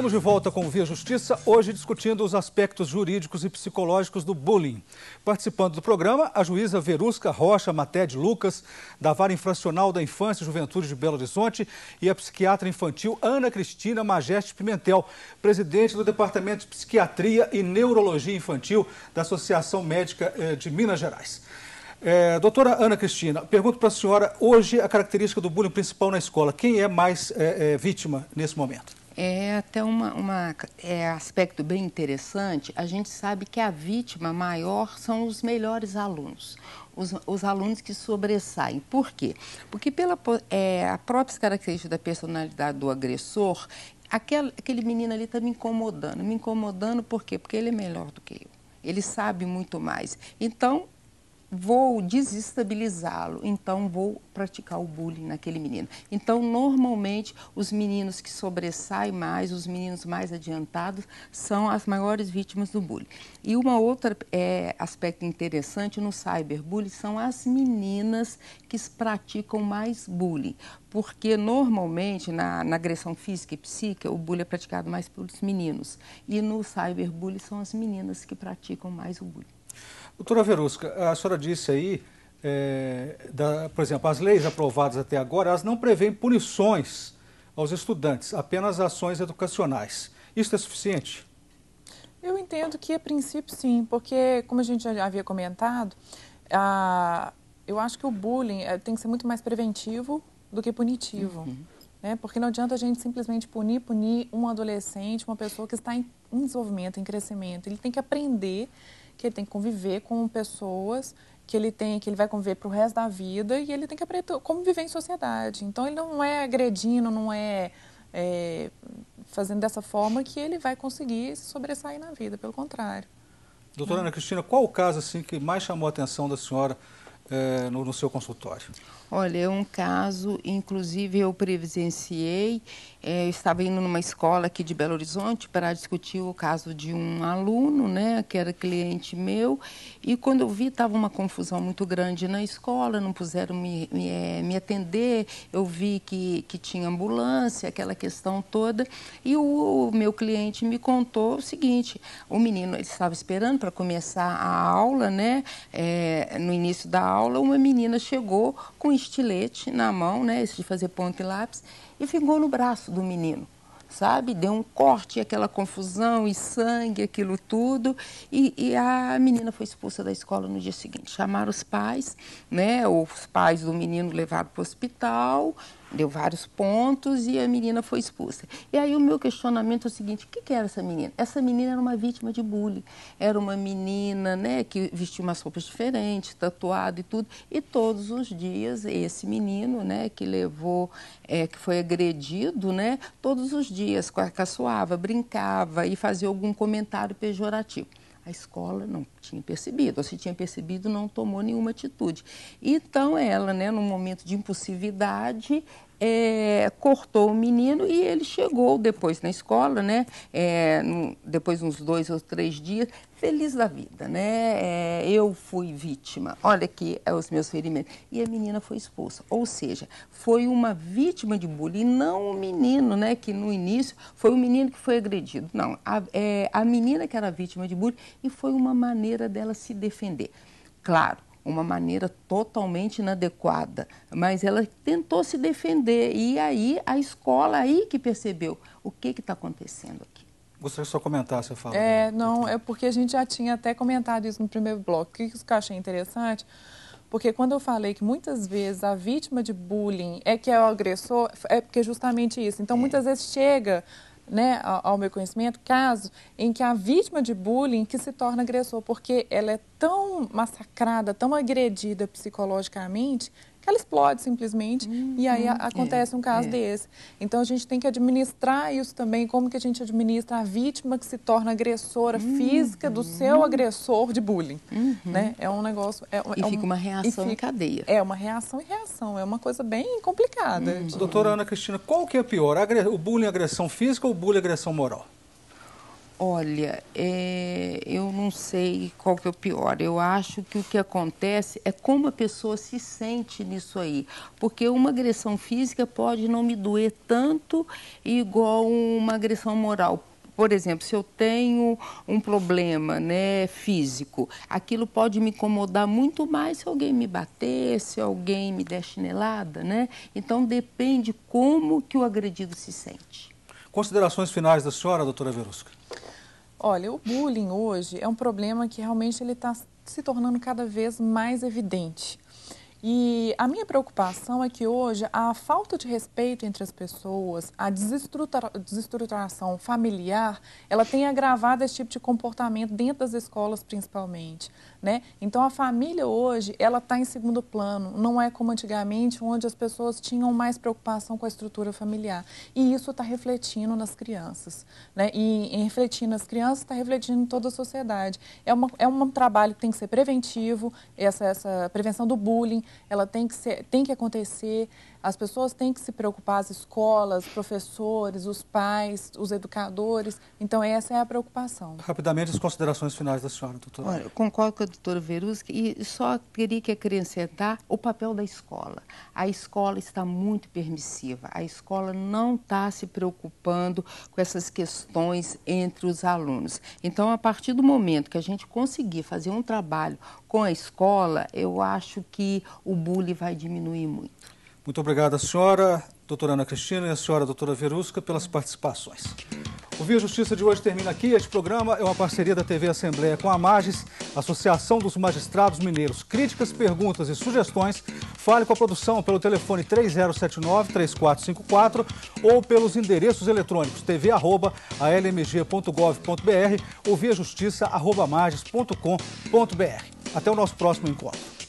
Estamos de volta com o Via Justiça, hoje discutindo os aspectos jurídicos e psicológicos do bullying. Participando do programa, a juíza Verusca Rocha de Lucas, da Vara Infracional da Infância e Juventude de Belo Horizonte, e a psiquiatra infantil Ana Cristina Majeste Pimentel, presidente do Departamento de Psiquiatria e Neurologia Infantil da Associação Médica eh, de Minas Gerais. É, doutora Ana Cristina, pergunto para a senhora, hoje a característica do bullying principal na escola, quem é mais é, é, vítima nesse momento? É até uma, uma é, aspecto bem interessante. A gente sabe que a vítima maior são os melhores alunos, os, os alunos que sobressaem. Por quê? Porque pela é, a própria característica da personalidade do agressor, aquele, aquele menino ali está me incomodando. Me incomodando por quê? Porque ele é melhor do que eu. Ele sabe muito mais. Então, vou desestabilizá-lo, então vou praticar o bullying naquele menino. Então, normalmente, os meninos que sobressaem mais, os meninos mais adiantados, são as maiores vítimas do bullying. E uma outra é, aspecto interessante no cyberbullying são as meninas que praticam mais bullying, porque normalmente na, na agressão física e psíquica o bullying é praticado mais pelos meninos e no cyberbullying são as meninas que praticam mais o bullying. Doutora Verusca, a senhora disse aí, é, da, por exemplo, as leis aprovadas até agora, elas não prevêem punições aos estudantes, apenas ações educacionais. Isso é suficiente? Eu entendo que, a princípio, sim, porque, como a gente já havia comentado, a, eu acho que o bullying é, tem que ser muito mais preventivo do que punitivo. Uhum. Né? Porque não adianta a gente simplesmente punir, punir um adolescente, uma pessoa que está em, em desenvolvimento, em crescimento. Ele tem que aprender que ele tem que conviver com pessoas que ele tem, que ele vai conviver para o resto da vida e ele tem que aprender como viver em sociedade. Então ele não é agredindo, não é, é fazendo dessa forma que ele vai conseguir se sobressair na vida, pelo contrário. Doutora Ana Cristina, qual o caso assim que mais chamou a atenção da senhora uh, no, no seu consultório? Olha, é um caso, inclusive eu presenciei, eh, eu estava indo numa escola aqui de Belo Horizonte para discutir o caso de um aluno, né, que era cliente meu, e quando eu vi estava uma confusão muito grande na escola, não puseram me, me, eh, me, atender, eu vi que, que tinha ambulância, aquela questão toda, e o, o meu cliente me contou o seguinte, o menino ele estava esperando para começar a aula, né, no início da aula, aula, uma menina chegou com estilete na mão, né, esse de fazer ponto e lápis, e ficou no braço do menino, sabe? Deu um corte, aquela confusão e sangue, aquilo tudo, e, e a menina foi expulsa da escola no dia seguinte. Chamaram os pais, né, os pais do menino levaram para o hospital, deu vários pontos e a menina foi expulsa. E aí o meu questionamento é o seguinte: o que, que, era essa menina? Essa menina era uma vítima de bullying. Era uma menina né, que vestia umas roupas diferentes, tatuada e tudo. E todos os dias esse menino né, que levou, é, que foi agredido, né, todos os dias caçoava, brincava e fazia algum comentário pejorativo. A escola não tinha percebido, ou se tinha percebido, não tomou nenhuma atitude. Então, ela, né, num momento de impulsividade, é, cortou o menino e ele chegou depois na escola, né? É, depois uns dois ou três dias, feliz da vida, né? É, eu fui vítima. Olha aqui é, os meus ferimentos. E a menina foi expulsa. Ou seja, foi uma vítima de bullying, não o menino, né? Que no início foi o menino que foi agredido. Não, a, é, a menina que era vítima de bullying e foi uma maneira dela se defender. Claro, uma maneira totalmente inadequada, mas ela tentou se defender e aí a escola aí que percebeu o que está acontecendo aqui. Gostaria que só se eu fala. É, né? não, é porque a gente já tinha até comentado isso no primeiro bloco. O que eu achei interessante, porque quando eu falei que muitas vezes a vítima de bullying é que é o agressor, é porque é justamente isso. Então, é. muitas vezes chega né, ao meu conhecimento, caso em que a vítima de bullying que se torna agressor, porque ela é tão massacrada, tão agredida psicologicamente, que ela explode simplesmente e aí uhum. acontece é, um caso é. desse. Então a gente tem que administrar isso também, como que a gente administra a vítima que se torna agressora uhum. física do seu uhum. agressor de bullying, né? É um negócio... É, e é fica um, uma reação fica, em cadeia. É uma reação e reação, é uma coisa bem complicada. Doutora Ana Cristina, qual que é pior, o bullying agressão física ou bullying agressão moral? Olha, é, eu não sei qual que é o pior. Eu acho que o que acontece é como a pessoa se sente nisso aí. Porque uma agressão física pode não me doer tanto igual uma agressão moral. Por exemplo, se eu tenho um problema né, físico, aquilo pode me incomodar muito mais se alguém me bater, se alguém me der chinelada, né? Então depende como que o agredido se sente. Considerações finais da senhora, doutora Verusca. Olha, o bullying hoje é um problema que realmente ele está se tornando cada vez mais evidente. E a minha preocupação é que hoje a falta de respeito entre as pessoas, a desestrutura, desestruturação familiar, ela tem agravado esse tipo de comportamento dentro das escolas principalmente né? Então a família hoje ela está em segundo plano, não é como antigamente onde as pessoas tinham mais preocupação com a estrutura familiar e isso está refletindo nas crianças, né? E em refletir nas crianças está refletindo em toda a sociedade. É, uma, é um trabalho que tem que ser preventivo, essa, essa prevenção do bullying, ela tem que, ser, tem que acontecer, as pessoas têm que se preocupar, as escolas, professores, os pais, os educadores. Então, essa é a preocupação. Rapidamente, as considerações finais da senhora, doutora. Olha, eu concordo com a doutora Veruschi, e só teria que acrescentar o papel da escola. A escola está muito permissiva, a escola não está se preocupando com essas questões entre os alunos. Então, a partir do momento que a gente conseguir fazer um trabalho com a escola, eu acho que o bullying vai diminuir muito. Muito obrigada, senhora, doutora Ana Cristina, e a senhora, doutora Verusca, pelas participações. O Via Justiça de hoje termina aqui. Este programa é uma parceria da TV Assembleia com a Magis, Associação dos Magistrados Mineiros. Críticas, perguntas e sugestões, fale com a produção pelo telefone 3079-3454 ou pelos endereços eletrônicos tv.almg.gov.br ou viajustiça.magis.com.br. Até o nosso próximo encontro.